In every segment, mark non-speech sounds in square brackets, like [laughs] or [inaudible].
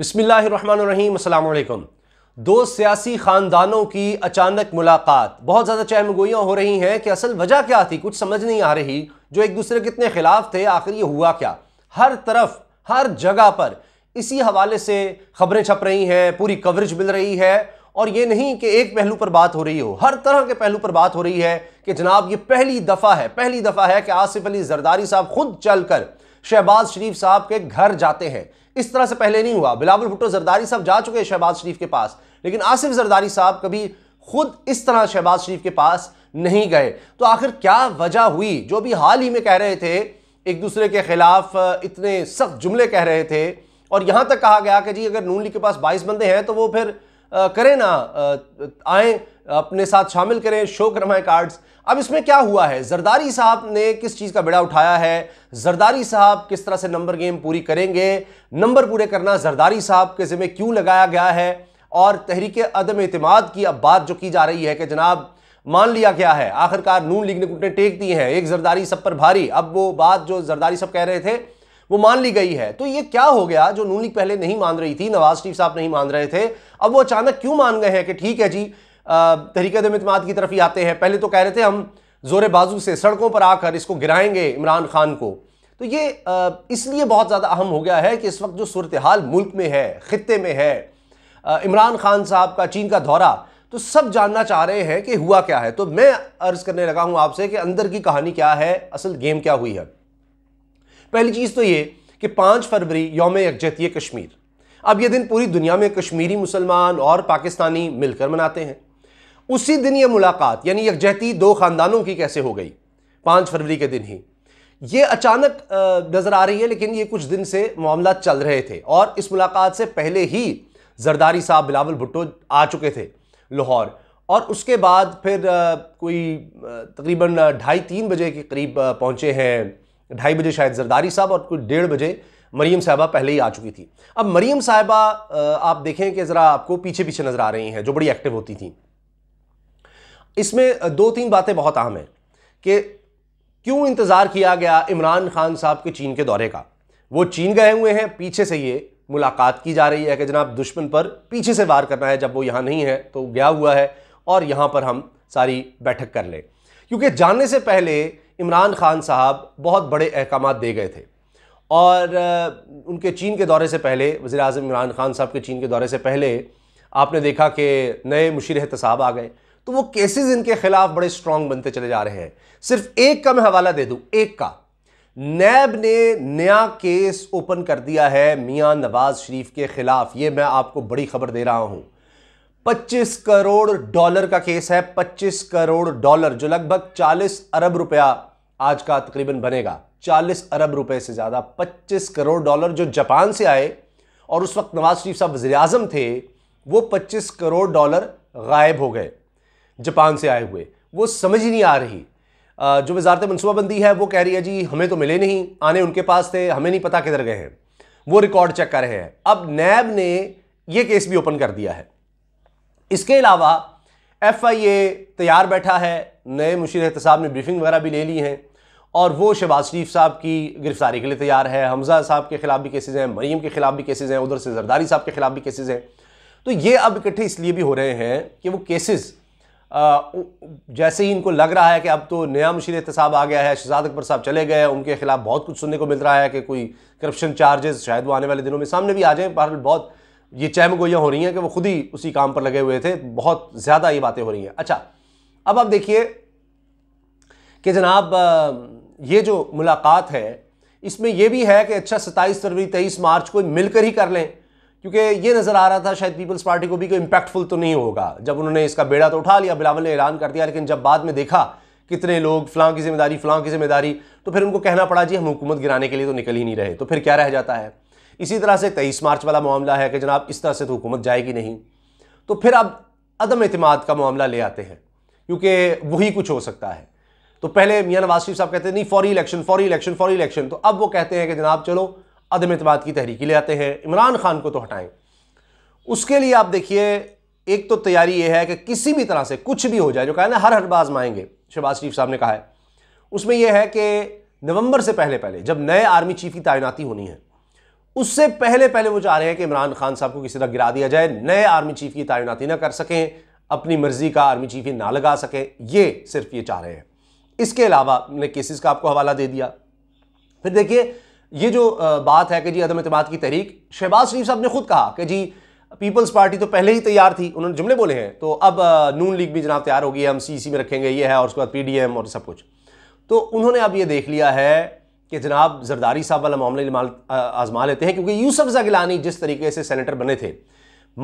बिसमीम दो सियासी ख़ानदानों की अचानक मुलाकात बहुत ज़्यादा चहमगोयाँ हो रही हैं कि असल वजह क्या थी कुछ समझ नहीं आ रही जो एक दूसरे के ख़िलाफ़ थे आखिर ये हुआ क्या हर तरफ हर जगह पर इसी हवाले से खबरें छप रही हैं पूरी कवरेज मिल रही है और ये नहीं कि एक पहलू पर बात हो रही हो हर तरह के पहलू पर बात हो रही है कि जनाब ये पहली दफ़ा है पहली दफ़ा है कि आसिफ अली जरदारी साहब खुद चल कर शहबाज शरीफ साहब के घर जाते हैं इस तरह से पहले नहीं हुआ बिलावल भुट्टो जरदारी साहब जा चुके हैं शहबाज शरीफ के पास लेकिन आसिफ जरदारी साहब कभी खुद इस तरह शहबाज शरीफ के पास नहीं गए तो आखिर क्या वजह हुई जो भी हाल ही में कह रहे थे एक दूसरे के खिलाफ इतने सख्त जुमले कह रहे थे और यहाँ तक कहा गया कि जी अगर नून लीग के पास बाईस बंदे हैं तो वो फिर आ, करें ना आए अपने साथ शामिल करें शो करमाए कार्ड्स अब इसमें क्या हुआ है जरदारी साहब ने किस चीज़ का बेड़ा उठाया है जरदारी साहब किस तरह से नंबर गेम पूरी करेंगे नंबर पूरे करना जरदारी साहब के ज़िम्मे क्यों लगाया गया है और तहरीक अदम अतमाद की अब बात जो की जा रही है कि जनाब मान लिया क्या है आखिरकार नून लीग ने घुटने टेक दिए हैं एक जरदारी सब पर भारी अब वो बात जो जरदारी सब कह रहे थे वो मान ली गई है तो ये क्या हो गया जो नून लीग पहले नहीं मान रही थी नवाज शरीफ साहब नहीं मान रहे थे अब वो अचानक क्यों मान गए हैं कि ठीक है जी तहरीक इतमाद की तरफ ही आते हैं पहले तो कह रहे थे हम जोर बाजू से सड़कों पर आकर इसको गिराएंगे इमरान खान को तो ये इसलिए बहुत ज़्यादा अहम हो गया है कि इस वक्त जो सूरत हाल मुल्क में है ख़त्े में है इमरान खान साहब का चीन का दौरा तो सब जानना चाह रहे हैं कि हुआ क्या है तो मैं अर्ज़ करने लगा हूँ आपसे कि अंदर की कहानी क्या है असल गेम क्या हुई है पहली चीज़ तो ये कि पाँच फरवरी योम यकजहती कश्मीर अब ये दिन पूरी दुनिया में कश्मीरी मुसलमान और पाकिस्तानी मिलकर मनाते हैं उसी दिन यह मुलाकात यानी यकजहती दो ख़ानदानों की कैसे हो गई पाँच फरवरी के दिन ही ये अचानक नज़र आ रही है लेकिन ये कुछ दिन से मामला चल रहे थे और इस मुलाकात से पहले ही जरदारी साहब बिलावल भुट्टो आ चुके थे लाहौर और उसके बाद फिर कोई तकरीबन ढाई तीन बजे के करीब पहुंचे हैं ढाई बजे शायद जरदारी साहब और कुछ डेढ़ बजे मरीम साहबा पहले ही आ चुकी थी अब मरीम साहबा आप देखें कि ज़रा आपको पीछे पीछे नज़र आ रही हैं जो बड़ी एक्टिव होती थी इसमें दो तीन बातें बहुत अहम हैं कि क्यों इंतज़ार किया गया इमरान खान साहब के चीन के दौरे का वो चीन गए हुए हैं पीछे से ये मुलाकात की जा रही है कि जनाब दुश्मन पर पीछे से वार करना है जब वो यहाँ नहीं है तो गया हुआ है और यहाँ पर हम सारी बैठक कर लें क्योंकि जानने से पहले इमरान खान साहब बहुत बड़े अहकाम दे गए थे और उनके चीन के दौरे से पहले वज़ी अजम इमरान खान साहब के चीन के दौरे से पहले आपने देखा कि नए मुशीर साहब आ गए तो वो केसेस इनके खिलाफ बड़े स्ट्रांग बनते चले जा रहे हैं सिर्फ एक का मैं हवाला दे दूं एक का नैब ने नया केस ओपन कर दिया है मियां नवाज शरीफ के खिलाफ ये मैं आपको बड़ी खबर दे रहा हूं 25 करोड़ डॉलर का केस है 25 करोड़ डॉलर जो लगभग 40 अरब रुपया आज का तकरीबन बनेगा 40 अरब रुपए से ज़्यादा 25 करोड़ डॉलर जो जापान से आए और उस वक्त नवाज शरीफ साहब वजी थे वो पच्चीस करोड़ डॉलर गायब हो गए जापान से आए हुए वो समझ ही नहीं आ रही जो वजारत मनसूबाबंदी है वो कह रही है जी हमें तो मिले नहीं आने उनके पास थे हमें नहीं पता किधर गए हैं वो रिकॉर्ड चेक कर रहे हैं अब नैब ने ये केस भी ओपन कर दिया है इसके अलावा एफ आई ए तैयार बैठा है नए मुशीर एहत ने ब्रीफिंग वगैरह भी ले ली हैं और वो शहबाज शरीफ साहब की गिरफ्तारी के लिए तैयार है हमजा साहब के खिलाफ भी केसेज हैं मरीम के खिलाफ भी केसेज हैं उधर से जरदारी साहब के खिलाफ भी केसेज हैं तो ये अब इकट्ठे इसलिए भी हो रहे हैं कि वो केसेज़ जैसे ही इनको लग रहा है कि अब तो नया मुशीर एहतसाब आ गया है शहजाद अकबर साहब चले गए उनके खिलाफ बहुत कुछ सुनने को मिल रहा है कि कोई करप्शन चार्जेस शायद वो आने वाले दिनों में सामने भी आ जाएं बहरहाल बहुत ये चहम गोइयाँ हो रही हैं कि वो खुद ही उसी काम पर लगे हुए थे बहुत ज़्यादा ये बातें हो रही हैं अच्छा अब आप देखिए कि जनाब ये जो मुलाकात है इसमें यह भी है कि अच्छा सत्ताईस फरवरी तेईस मार्च को मिलकर ही कर लें क्योंकि ये नज़र आ रहा था शायद पीपल्स पार्टी को भी कोई इम्पैक्टफुल तो नहीं होगा जब उन्होंने इसका बेड़ा तो उठा लिया बिलावल ने ऐलान कर दिया लेकिन जब बाद में देखा कितने लोग फ्लां की जिम्मेदारी फ्लां की जिम्मेदारी तो फिर उनको कहना पड़ा जी हम हुकूमत गिराने के लिए तो निकल ही नहीं रहे तो फिर क्या रह जाता है इसी तरह से तेईस मार्च वाला मामला है कि जनाब इस तरह से तो हुकूमत जाएगी नहीं तो फिर अब अदम अतमाद का मामला ले आते हैं क्योंकि वही कुछ हो सकता है तो पहले मियाँ नवाज शरीफ साहब कहते हैं नहीं फौरी इलेक्शन फौरी इलेक्शन फौरी इलेक्शन तो अब वो कहते हैं कि जनाब चलो अदम अतमाद की तहरीकी ले आते हैं इमरान खान को तो हटाएं उसके लिए आप देखिए एक तो तैयारी ये है कि किसी भी तरह से कुछ भी हो जाए जो कहा ना हर बाज माएंगे शहबाज शरीफ साहब ने कहा है उसमें यह है कि नवंबर से पहले पहले जब नए आर्मी चीफ की तैनाती होनी है उससे पहले पहले वो चाह रहे हैं कि इमरान खान साहब को किसी तरह गिरा दिया जाए नए आर्मी चीफ की तैनाती ना कर सकें अपनी मर्जी का आर्मी चीफ ही ना लगा सकें ये सिर्फ ये चाह रहे हैं इसके अलावा हमने केसेस का आपको हवाला दे दिया फिर देखिए ये जो बात है कि जी अदम अतमाद की तहरीक शहबाज शरीफ साहब ने खुद कहा कि जी पीपल्स पार्टी तो पहले ही तैयार थी उन्होंने जुमले बोले हैं तो अब नून लीग भी जनाब तैयार होगी हम सी में रखेंगे ये है और उसके बाद पी और सब कुछ तो उन्होंने अब ये देख लिया है कि जनाब जरदारी साहब वाला मामला आजमा लेते हैं क्योंकि यूसुफ गिलानी जिस तरीके से सेनेटर बने थे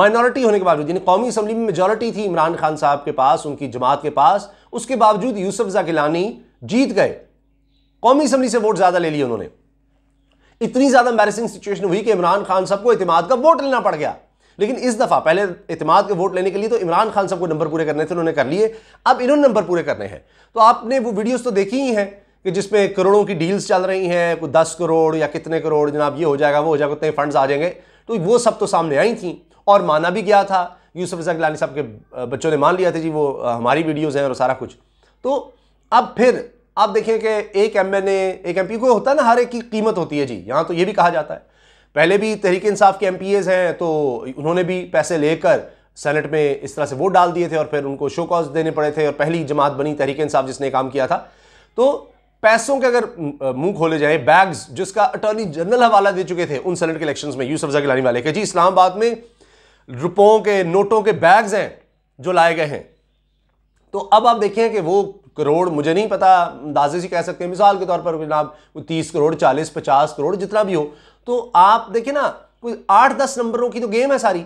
माइनॉरिटी होने के बावजूद यानी कौमी असम्बली में मेजॉरिटी थी इमरान खान साहब के पास उनकी जमात के पास उसके बावजूद यूसुफ गिलानी जीत गए कौमी असम्बली से वोट ज़्यादा ले लिए उन्होंने इतनी ज्यादा मैरिसिंग सिचुएशन हुई कि इमरान खान साहब को इतमाद का वोट लेना पड़ गया लेकिन इस दफ़ा पहले इतमाद के वोट लेने के लिए तो इमरान खान साहब को नंबर पूरे करने थे उन्होंने कर लिए अब इन्होंने नंबर पूरे करने हैं तो आपने वो वीडियोज़ तो देखी ही हैं कि जिसमें करोड़ों की डील्स चल रही हैं कोई दस करोड़ या कितने करोड़ जनाब ये हो जाएगा वो हो जाएगा उतने फंड्स आ जाएंगे तो वो सब तो सामने आई थी और माना भी गया था यूसुफ रजा गिलानी साहब के बच्चों ने मान लिया था जी वो हमारी वीडियोज़ हैं और सारा कुछ तो अब फिर आप देखिए कि एक एम एन एक एम को होता है ना हर एक की कीमत होती है जी यहाँ तो ये भी कहा जाता है पहले भी तहरीक इंसाफ के एम हैं तो उन्होंने भी पैसे लेकर सेनेट में इस तरह से वोट डाल दिए थे और फिर उनको शो कॉज देने पड़े थे और पहली जमात बनी तहरीक इंसाफ जिसने काम किया था तो पैसों के अगर मुंह खोले जाए बैग्स जिसका अटॉर्नी जनरल हवाला दे चुके थे उन सेनेट के इलेक्शंस में यूसुफ जगिलानी वाले के जी इस्लामाबाद में रुपयों के नोटों के बैग्स हैं जो लाए गए हैं तो अब आप देखें कि वो करोड़ मुझे नहीं पता अंदाजे से कह सकते हैं मिसाल के तौर पर जनाब तीस करोड़ चालीस पचास करोड़ जितना भी हो तो आप देखें ना कोई आठ दस नंबरों की तो गेम है सारी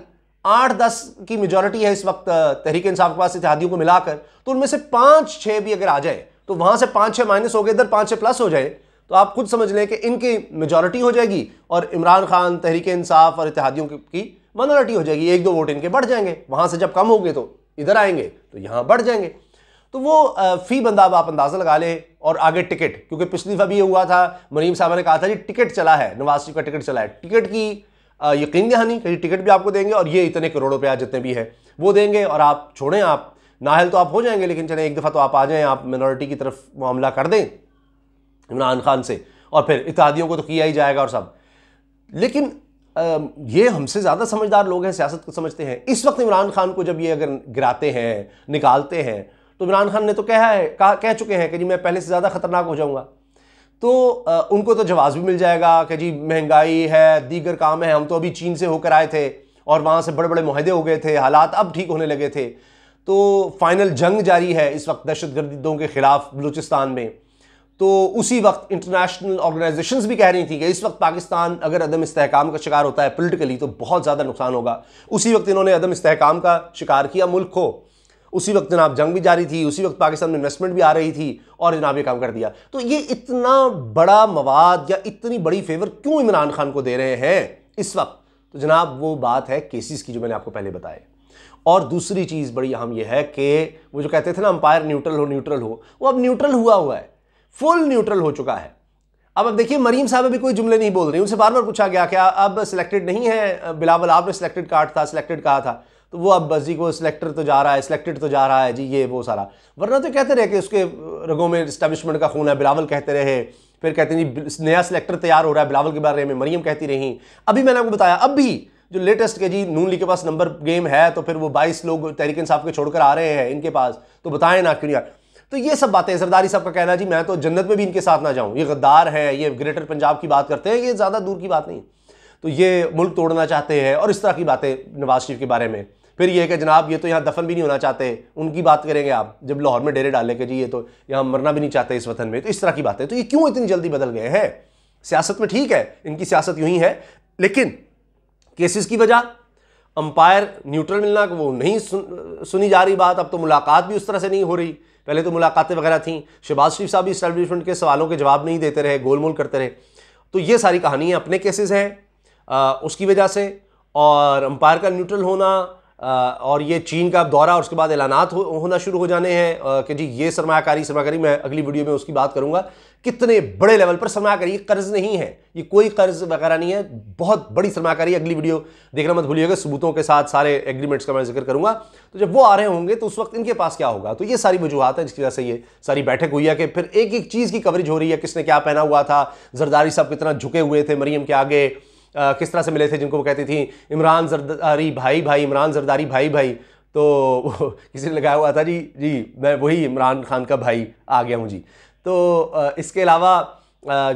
आठ दस की मेजोरिटी है इस वक्त तहरीक इंसाफ के पास इतिहादियों को मिलाकर तो उनमें से पाँच छः भी अगर आ जाए तो वहाँ से पाँच छः माइनस हो गए इधर पाँच छः प्लस हो जाए तो आप खुद समझ लें कि इनकी मेजोरिटी हो जाएगी और इमरान खान तहरीक इंसाफ और इतिहादियों की मनोरिटी हो जाएगी एक दो वोट इनके बढ़ जाएंगे वहाँ से जब कम होंगे तो इधर आएंगे तो यहाँ बढ़ जाएंगे तो वो फ़ी बंदा आप अंदाज़ा लगा लें और आगे टिकट क्योंकि पिछली दफ़ा भी ये हुआ था मुनीम साहब ने कहा था जी टिकट चला है नवाज शरीफ का टिकट चला है टिकट की यकीन दहानी कहीं टिकट भी आपको देंगे और ये इतने करोड़ों रुपया जितने भी हैं वो देंगे और आप छोड़ें आप नाहल तो आप हो जाएंगे लेकिन चलें एक दफ़ा तो आप आ जाएं आप मिनोरिटी की तरफ मामला कर दें इमरान खान से और फिर इतिहादियों को तो किया ही जाएगा और सब लेकिन ये हमसे ज़्यादा समझदार लोग हैं सियासत को समझते हैं इस वक्त इमरान खान को जब ये अगर गिराते हैं निकालते हैं तो इमरान खान ने तो कहा है कह, कह चुके हैं कि जी मैं पहले से ज़्यादा ख़तरनाक हो जाऊँगा तो आ, उनको तो जवाब भी मिल जाएगा कि जी महंगाई है दीगर काम है हम तो अभी चीन से होकर आए थे और वहाँ से बड़े बड़े माहदे हो गए थे हालात अब ठीक होने लगे थे तो फाइनल जंग जारी है इस वक्त दहशत गर्दों के ख़िलाफ़ बलूचिस्तान में तो उसी वक्त इंटरनेशनल ऑर्गेनाइजेशंस भी कह रही थी कि इस वक्त पाकिस्तान अगर अदम इसकाम का शिकार होता है पोलिटिकली तो बहुत ज़्यादा नुकसान होगा उसी वक्त इन्होंने अदम इसकाम का शिकार किया मुल्क को उसी वक्त जनाब जंग भी जारी थी उसी वक्त पाकिस्तान में इन्वेस्टमेंट भी आ रही थी और जनाब ये काम कर दिया तो ये इतना बड़ा मवाद या इतनी बड़ी फेवर क्यों इमरान खान को दे रहे हैं इस वक्त तो जनाब वो बात है केसेस की जो मैंने आपको पहले बताए और दूसरी चीज़ बड़ी अहम यह है कि वो जो कहते थे ना अंपायर न्यूट्रल हो न्यूट्रल हो वो अब न्यूट्रल हुआ हुआ है फुल न्यूट्रल हो चुका है अब अब देखिए मरीम साहब अभी कोई जुमले नहीं बोल रही उनसे बार बार पूछा गया क्या अब सिलेक्टेड नहीं है बिलावल आपने सिलेक्टेड कार्ड था सिलेक्टेड कहा था तो वो अब बस जी को सिलेक्टर तो जा रहा है सिलेक्टेड तो जा रहा है जी ये वो सारा वरना तो कहते रहे कि उसके रगों में इस्टेबलिशमेंट का खून है बिलावल कहते रहे फिर कहते हैं जी नया सिलेक्टर तैयार हो रहा है बिलावल के बारे में मरीम कहती रहीं अभी मैंने आपको बताया अब भी जो लेटेस्ट के जी नून लीग के पास नंबर गेम है तो फिर वो बाईस लोग तहरीक साहब के छोड़कर आ रहे हैं इनके पास तो बताएं ना क्यों यार तो ये सब बातें सरदारी साहब का कहना जी मैं तो जन्नत में भी इनके साथ ना जाऊं ये गद्दार हैं ये ग्रेटर पंजाब की बात करते हैं ये ज़्यादा दूर की बात नहीं तो ये मुल्क तोड़ना चाहते हैं और इस तरह की बातें नवाज शरीफ के बारे में फिर ये कि जनाब ये तो यहाँ दफन भी नहीं होना चाहते उनकी बात करेंगे आप जब लाहौर में डेरे डाले के जी ये तो यहाँ मरना भी नहीं चाहते इस वतन में तो इस तरह की बातें तो ये क्यों इतनी जल्दी बदल गए हैं सियासत में ठीक है इनकी सियासत यूं ही है लेकिन केसेस की वजह अंपायर न्यूट्रल मिलना वो नहीं सुन, सुनी जा रही बात अब तो मुलाकात भी उस तरह से नहीं हो रही पहले तो मुलाकातें वगैरह थी शहबाज शरीफ साहब भी इस्टेब्लिशमेंट के सवालों के जवाब नहीं देते रहे गोलमोल करते रहे तो ये सारी कहानियाँ अपने केसेस हैं उसकी वजह से और अंपायर का न्यूट्रल होना और ये चीन का दौरा और उसके बाद ऐलाना हो, होना शुरू हो जाने हैं कि जी ये सरमाकारी सरमाकारी मैं अगली वीडियो में उसकी बात करूंगा कितने बड़े लेवल पर सरमाकारी कर्ज नहीं है ये कोई कर्ज वगैरह नहीं है बहुत बड़ी सरमाकारी अगली वीडियो देखना मत भूलिएगा सबूतों के साथ सारे एग्रीमेंट्स का मैं जिक्र करूंगा तो जब वो आ रहे होंगे तो उस वक्त इनके पास क्या होगा तो ये सारी वजूहत है जिसकी वजह से ये सारी बैठक हुई है कि फिर एक एक चीज़ की कवरेज हो रही है किसने क्या पहना हुआ था जरदारी साहब कितना झुके हुए थे मरीम के आगे किस तरह से मिले थे जिनको वो कहती थी इमरान जरदारी भाई भाई इमरान जरदारी भाई भाई तो [laughs] किसी ने लगाया हुआ था जी जी मैं वही इमरान खान का भाई आ गया हूँ जी तो इसके अलावा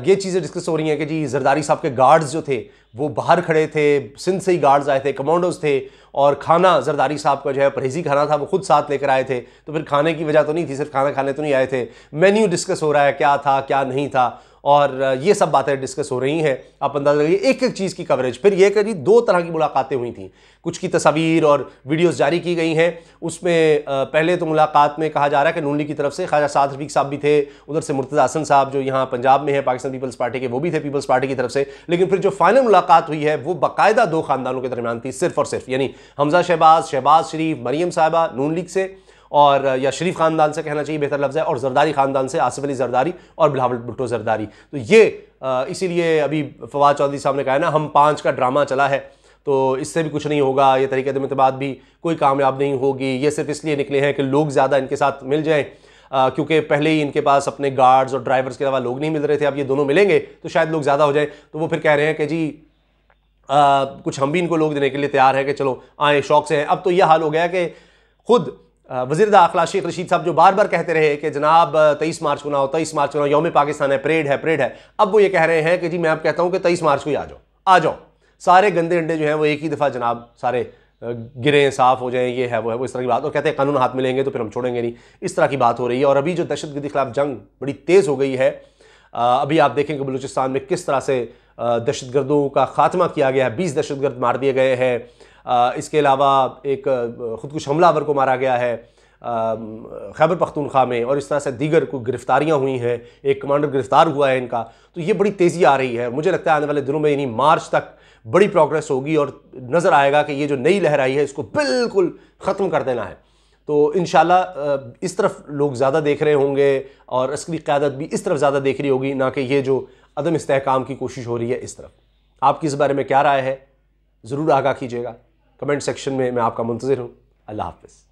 ये चीज़ें डिस्कस हो रही हैं कि जी जरदारी साहब के गार्ड्स जो थे वो बाहर खड़े थे सिंध से ही गार्ड्स आए थे कमांडोज थे और खाना जरदारी साहब का जो है परहेजी खाना था वो खुद साथ लेकर आए थे तो फिर खाने की वजह तो नहीं थी सिर्फ खाना खाने तो नहीं आए थे मेन्यू डिस्कस हो रहा है क्या था क्या नहीं था और ये सब बातें डिस्कस हो रही हैं आप अंदाजा लगाइए एक एक चीज़ की कवरेज फिर यह करीब दो तरह की मुलाकातें हुई थी कुछ की तस्वीर और वीडियोस जारी की गई हैं उसमें पहले तो मुलाकात में कहा जा रहा है कि नूनली की तरफ से ख्वाजा साद रफीक साहब भी थे उधर से मुर्तजा हसन साहब जो यहाँ पंजाब में है पाकिस्तान पीपल्स पार्टी के वो भी थे पीपल्स पार्टी की तरफ से लेकिन फिर जो फाइनल मुलाकात हुई है वो बाकायदा दो खानदानों के दरमियान थी सिर्फ और सिर्फ यानी हमजा शहबाज शहबाज शरीफ मरीम साहबा नून लीग से और या शरीफ ख़ानदान से कहना चाहिए बेहतर लफ्ज़ है और जरदारी ख़ानदान से आसिफ अली जरदारी और बिलावल भुट्टो जरदारी तो ये इसीलिए अभी फवाद चौधरी साहब ने कहा है ना हम पाँच का ड्रामा चला है तो इससे भी कुछ नहीं होगा ये तरीके तो भी कोई कामयाब नहीं होगी ये सिर्फ इसलिए निकले हैं कि लोग ज़्यादा इनके साथ मिल जाएँ क्योंकि पहले ही इनके पास अपने गार्ड्स और ड्राइवर्स के अलावा लोग नहीं मिल रहे थे अब ये दोनों मिलेंगे तो शायद लोग ज़्यादा हो जाएँ तो वो फिर कह रहे हैं कि जी आ, कुछ हम भी इनको लोग देने के लिए तैयार हैं कि चलो आए शौक से हैं अब तो यह हाल हो गया कि खुद वजीर दाखिला शेख रशीद साहब जो बार बार कहते रहे कि जनाब तेईस मार्च को ना हो तेईस मार्च को ना हो योम पाकिस्तान है परेड है परेड है अब वो ये कह रहे हैं कि जी मैं अब कहता हूँ कि तेईस मार्च को ही आ जाओ आ जाओ सारे गंदे अंडे जो हैं वो एक ही दफ़ा जनाब सारे गिरे साफ़ हो जाएं ये है वो है वो इस तरह की बात और कहते हैं कानून हाथ में लेंगे तो फिर हम छोड़ेंगे नहीं इस तरह की बात हो रही है और अभी जो दहशत के खिलाफ जंग बड़ी तेज़ हो गई है अभी आप देखें कि बलूचिस्तान में किस तरह से दहशतगर्दों का खात्मा किया गया है बीस दहशतगर्द मार दिए गए हैं इसके अलावा एक खुदकुश हमलावर को मारा गया है खैबर पख्तूनख्वा में और इस तरह से दीगर को गिरफ्तारियां हुई हैं एक कमांडर गिरफ्तार हुआ है इनका तो ये बड़ी तेज़ी आ रही है मुझे लगता है आने वाले दिनों में यानी मार्च तक बड़ी प्रोग्रेस होगी और नज़र आएगा कि ये जो नई लहर आई है इसको बिल्कुल ख़त्म कर देना है तो इन इस तरफ लोग ज़्यादा देख रहे होंगे और अस्करी क़्यादत भी इस तरफ ज़्यादा देख रही होगी ना कि ये जो अदम इसकाम की कोशिश हो रही है इस तरफ आपकी इस बारे में क्या राय है ज़रूर आगाह कीजिएगा कमेंट सेक्शन में मैं आपका मुंतज़र हूँ अल्लाह हाफिज़